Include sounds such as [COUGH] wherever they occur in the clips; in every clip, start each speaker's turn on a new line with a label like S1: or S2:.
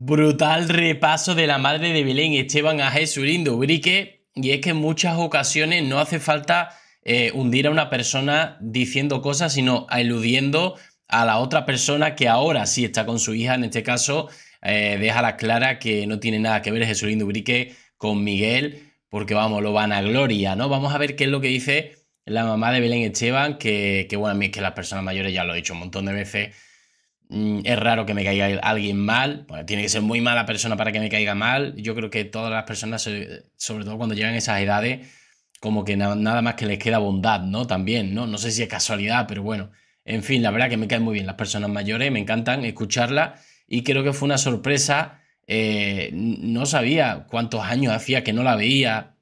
S1: Brutal repaso de la madre de Belén Esteban a Lindo Urique. Y es que en muchas ocasiones no hace falta eh, hundir a una persona diciendo cosas, sino eludiendo a la otra persona que ahora sí está con su hija. En este caso, déjala eh, deja la clara que no tiene nada que ver Lindo Urique con Miguel, porque vamos, lo van a gloria, ¿no? Vamos a ver qué es lo que dice la mamá de Belén Esteban, que, que bueno, a mí es que las personas mayores ya lo he dicho un montón de veces Mm, es raro que me caiga alguien mal, pues tiene que ser muy mala persona para que me caiga mal. Yo creo que todas las personas, eh, sobre todo cuando llegan a esas edades, como que nada más que les queda bondad, ¿no? También, ¿no? No sé si es casualidad, pero bueno. En fin, la verdad que me caen muy bien las personas mayores, me encantan escucharla y creo que fue una sorpresa. Eh, no sabía cuántos años hacía que no la veía.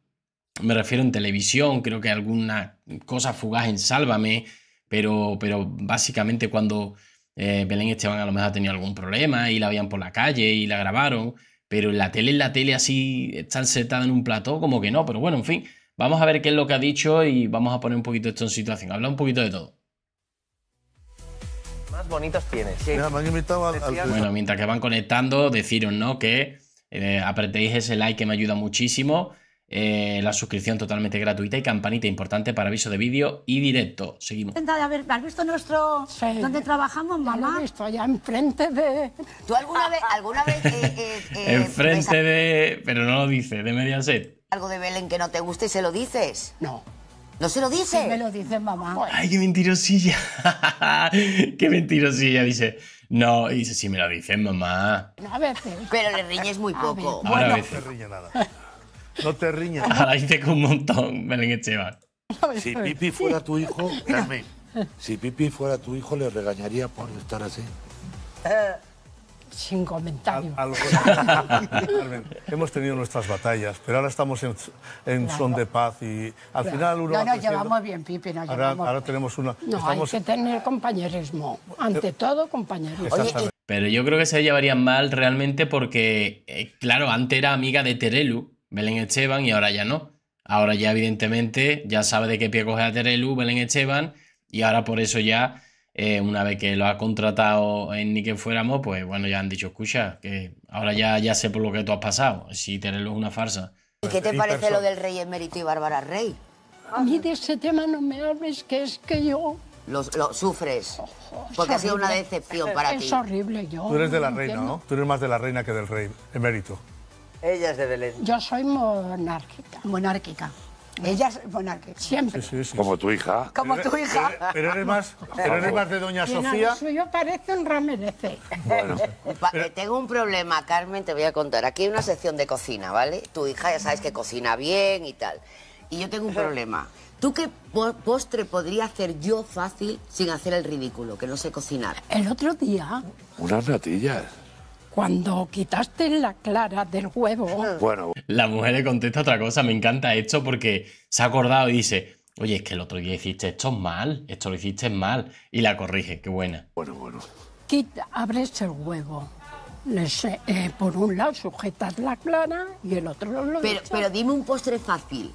S1: Me refiero en televisión, creo que alguna cosa fugaz en Sálvame, pero, pero básicamente cuando eh, Belén Esteban a lo mejor ha tenido algún problema y la veían por la calle y la grabaron, pero en la tele, en la tele así, están sentada en un plató, como que no, pero bueno, en fin, vamos a ver qué es lo que ha dicho y vamos a poner un poquito esto en situación, habla un poquito de todo. Más bonitas tienes. Sí. Bueno, mientras que van conectando, deciros, ¿no? Que eh, apretéis ese like que me ayuda muchísimo eh, la suscripción totalmente gratuita y campanita importante para aviso de vídeo y directo. Seguimos.
S2: ¿Has visto nuestro... donde trabajamos, mamá? Ya visto allá enfrente de... ¿Tú alguna vez... Alguna vez eh, eh, [LAUGHS]
S1: enfrente de... Pero no lo dice, de Mediaset.
S3: Algo de Belén que no te guste y se lo dices. No. ¿No se lo dices me lo dices mamá. Ay,
S1: qué mentirosilla. [LAUGHS] qué mentirosilla, dice. No, dice, sí, me lo dice mamá.
S3: a veces. Pero le riñes muy poco. bueno. No
S1: nada. No te riñas. Ahora dice que un montón, Belén Si Pipi fuera tu hijo, Carmen, si Pipi fuera tu hijo, le regañaría por estar así.
S2: Eh, sin comentario.
S3: [LAUGHS] hemos tenido nuestras batallas, pero ahora estamos
S1: en, son de paz y al final uno. nos llevamos
S2: bien, Pipi. ahora,
S1: tenemos una. No, hay que
S2: tener compañerismo. Ante eh, todo, compañerismo.
S1: Pero yo creo que se llevarían mal realmente porque, eh, claro, antes era amiga de Terelu Belén Esteban y ahora ya no. Ahora ya evidentemente ya sabe de qué pie coge a Terelu, Belén Esteban y ahora por eso ya, eh, una vez que lo ha contratado en Ni que fuéramos, pues bueno, ya han dicho, escucha, que ahora ya, ya sé por lo que tú has pasado, si Terelu es una farsa.
S3: ¿Y qué te parece lo
S2: del rey emérito y Bárbara Rey? A mí de ese tema no me hables, que es que yo...
S1: Lo,
S3: sufres, oh, oh, porque ha sido una decepción para ti. Es
S2: horrible yo. Tú eres de la reina, ¿no?
S3: Tú eres más de la reina que del rey emérito.
S2: Ella es de Belén. Yo soy monárquica. Monárquica. Mm. Ella es monárquica, siempre.
S3: Como tu hija. Como tu hija. Eh, pero, eres, más, [LAUGHS] eres de Doña Sofía.
S2: yo parece un ramerece. Bueno. Tengo
S3: un problema, Carmen, te voy a contar. Aquí hay una sección de cocina, ¿vale? Tu hija ya sabes que cocina bien y tal. Y yo tengo un problema. ¿Tú qué postre podría hacer yo fácil sin hacer el ridículo, que no sé cocinar?
S2: El otro día.
S1: Unas natillas
S2: cuando quitaste la clara del huevo.
S1: Bueno. La mujer le contesta otra cosa, me encanta esto porque se ha acordado y dice, oye, es que el otro día hiciste esto mal, esto lo hiciste mal, y la corrige, qué buena. Bueno, bueno.
S2: abres el huevo eh, por un lado sujetas la plana, y el otro lo pero, pero dime un postre fácil,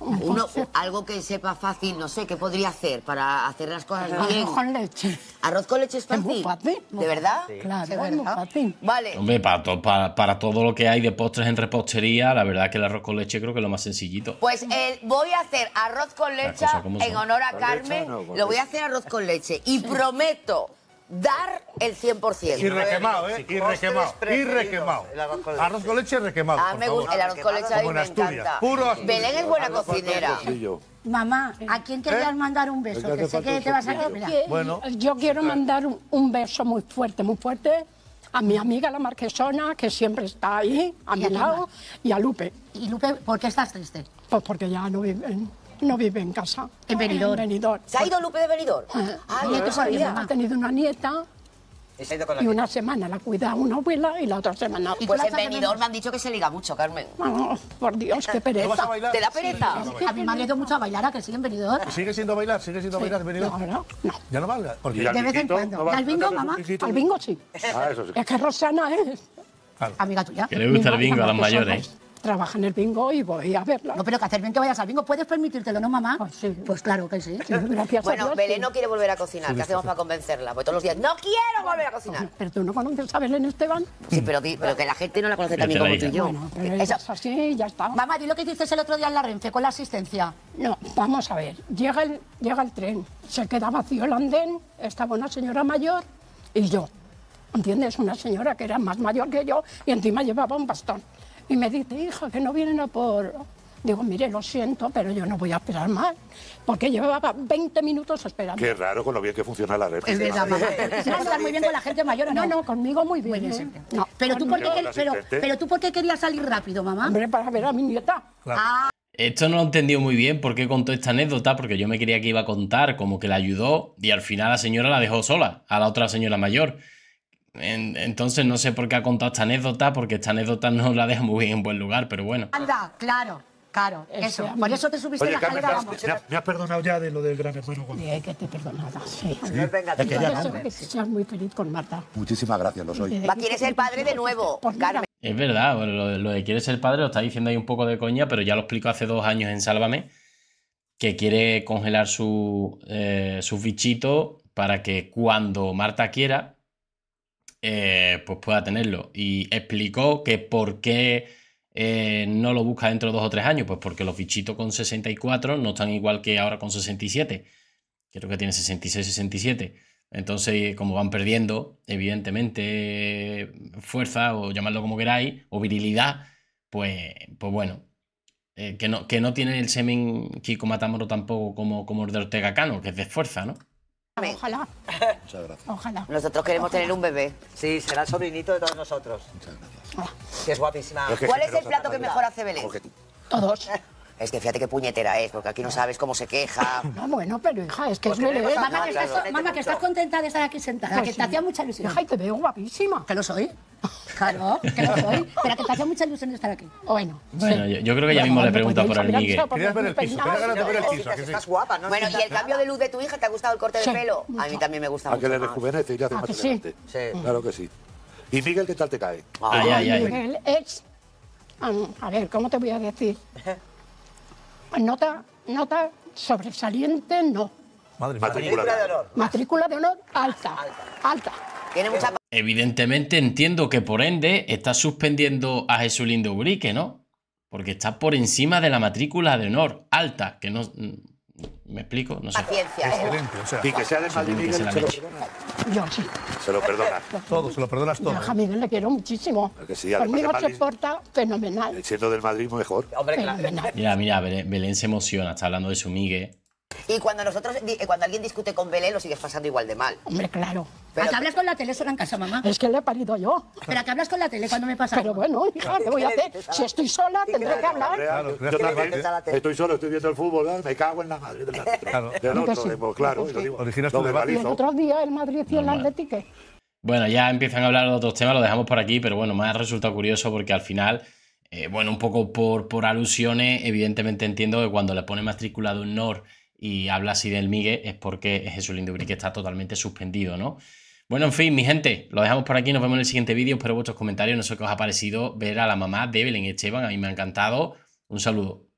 S3: algo que sepa fácil, no sé, ¿qué podría hacer para hacer las cosas bien? Arroz con leche. ¿Arroz con leche es fácil? ¿De verdad? Claro, es muy fácil. Vale.
S1: Hombre, para, para, todo lo que hay de postres en repostería, la verdad que el arroz con leche creo que es lo más sencillito.
S3: Pues eh, voy a hacer arroz con leche en honor a Carmen. lo voy a hacer arroz con leche y prometo dar el 100%. Y requemado, ¿eh? Y requemado. Y requemado. Arroz con leche requemado. Ah, me gusta el arroz con leche. ahí. en Asturias. Puro Belén es buena cocinera.
S2: Mamá, ¿a quién ¿Eh? querías mandar un beso? Que sé que te vas a Bueno. Yo quiero mandar un beso muy fuerte, muy fuerte a mi amiga la marquesona, que siempre está ahí, a mi lado, y a Lupe. ¿Y Lupe, por qué estás triste? Pues porque ya no viven no vive en casa. En Benidorm. ¿Se ha ido Lupe de Benidorm? Ah, Ay, ah, no Ha tenido una nieta. Y, una semana la cuida una abuela y la otra semana... ¿Y pues en Benidorm
S3: me han dicho que se liga mucho, Carmen. Oh,
S2: por Dios, qué
S3: pereza. ¿Te, da pereza?
S2: a, mí me han ido mucho a bailar, a que sigue en Benidorm. ¿Sigue
S1: siendo bailar? ¿Sigue siendo bailar en No, ¿Ya no baila? Porque de vez en cuando. ¿Al bingo, mamá? Al bingo sí. Ah, sí.
S2: Es que Rosana es... Amiga tuya. Que le gusta el bingo a las mayores trabaja en el bingo y voy a verla. No, pero que hacer bien que vayas al bingo. ¿Puedes permitírtelo, no, mamá? Pues, sí. pues claro que sí. gracias bueno, Belén no quiere volver a cocinar. ¿Qué hacemos para convencerla? Pues todos los días, ¡no quiero volver a cocinar! Pero tú no conoces a Belén Esteban.
S3: Sí, pero, que la gente no la conoce también como tú y yo.
S2: Eso. sí, así, ya está. Mamá, di lo que dices el otro día en la Renfe con la asistencia. No, vamos a ver. Llega el, llega el tren, se queda vacío el andén, estaba una señora mayor y yo. ¿Entiendes? Una señora que era más mayor que yo y encima llevaba un bastón. Y me dice, hijo, que no vienen a por... Digo, mire, lo siento, pero yo no voy a esperar más, porque llevaba 20 minutos esperando.
S3: Qué raro con lo bien que funciona
S1: la red. Es verdad, mamá.
S2: muy bien con la gente mayor no? No, conmigo muy bien. ¿eh? no, pero, tú porque pero, tú por qué querías salir rápido, mamá. Hombre, para ver a mi nieta.
S1: Ah. Esto no lo entendió muy bien por qué contó esta anécdota, porque yo me creía que iba a contar como que la ayudó y al final la señora la dejó sola, a la otra señora mayor entonces no sé por qué ha contado esta anécdota, porque esta anécdota no la deja muy bien en buen lugar, pero bueno.
S2: Anda, claro. Claro, eso. Por eso te subiste a la Carmen, Me, me has perdonado ya de lo del gran hermano Juan. Sí, que te he perdonado, sí. venga, es
S3: que ya Que muy feliz con Marta.
S1: Muchísimas gracias, lo soy.
S3: Eh, Va, quieres ser padre de nuevo, por
S2: Carmen.
S1: Es verdad, lo, lo, de quiere ser padre lo está diciendo ahí un poco de coña, pero ya lo explico hace dos años en Sálvame, que quiere congelar su, eh, para que cuando Marta quiera, eh, pues pueda tenerlo. Y explicó que por qué eh, no lo busca dentro de dos o tres años, pues porque los bichitos con 64 no están igual que ahora con 67. Creo que tiene 66, 67. Entonces, como van perdiendo, evidentemente, fuerza, o llamarlo como queráis, o virilidad, pues, pues bueno, eh, que, no, que no tiene el semen Kiko Matamoro tampoco como, como el de Ortega Cano, que es de fuerza, ¿no? Ojalá. Muchas gracias.
S2: Ojalá. Nosotros queremos tener un
S3: bebé. Sí, será el sobrinito de todos nosotros. Muchas
S2: gracias. Que es guapísima. ¿Cuál es el plato que mejor hace Belén?
S3: Todos. Es que fíjate qué puñetera es, porque aquí no sabes cómo se queja.
S2: No, ah, bueno, pero hija, es que pues es Belén. Mamá, que, estás, mamá que estás contenta de estar aquí sentada, que te hacía mucha ilusión. Hija, te veo guapísima. ¿Que lo soy? Claro, que lo soy. Pero te hacía mucha ilusión de estar aquí. O bueno. Bueno, yo, creo que ya mismo le pregunta por el Miguel Querías ver el piso, ver el piso. Estás
S3: guapa, ¿no? Bueno, ¿y el cambio de luz de tu hija te ha gustado el corte de pelo? A mí también me gusta mucho. A que le rejuvenece y le hace ah, más sí? Claro que sí. ¿Y Miguel qué tal te cae? Ay, ay, Miguel
S2: es. A ver, ¿cómo te voy a decir? [LAUGHS] Nota, nota sobresaliente, no.
S1: Madre mía. Matrícula de
S3: honor.
S2: Matrícula de honor alta. Alta. Tiene mucha...
S1: Evidentemente entiendo que por ende está suspendiendo a Jesulín de Ubrique, ¿no? Porque está por encima de la matrícula de honor alta, que no... Mm, ¿Me explico? No sé. Paciencia. Excelente. O sea, y que sea de Madrid, se, lo perdonas. Yo sí. Se lo perdonas. Todo, se lo perdonas todo. a
S2: Miguel le quiero muchísimo. Por
S1: sí, Conmigo se
S2: porta fenomenal. El
S3: siendo del Madrid mejor. Hombre, claro.
S1: Mira, mira, Belén, Belén se emociona, está hablando de su Miguel. Y cuando nosotros, eh, cuando alguien discute con Belén, lo sigues pasando igual de mal.
S2: Hombre, claro. Pero, ¿A qué hablas con la tele sola en casa, mamá? Es que le he parido yo. ¿Pero a hablas con la tele cuando me pasa Pero bueno, hija, ¿qué voy a hacer? Si estoy sola, tendré que hablar. Claro, estoy solo,
S3: estoy viendo el fútbol, me cago en la madre Claro. Del otro, pues, claro. el otro
S2: día el Madrid y el Atlético.
S1: Bueno, ya empiezan a hablar de otros temas, lo dejamos por aquí, pero bueno, me ha resultado curioso porque al final... Eh, bueno, un poco por, por alusiones, evidentemente entiendo que cuando le pone matriculado de honor y habla así del Migue es porque Jesús que está totalmente suspendido, ¿no? Bueno, en fin, mi gente, lo dejamos por aquí, nos vemos en el siguiente vídeo, espero vuestros comentarios, no sé qué os ha parecido ver a la mamá de Evelyn Esteban, a mí me ha encantado, un saludo.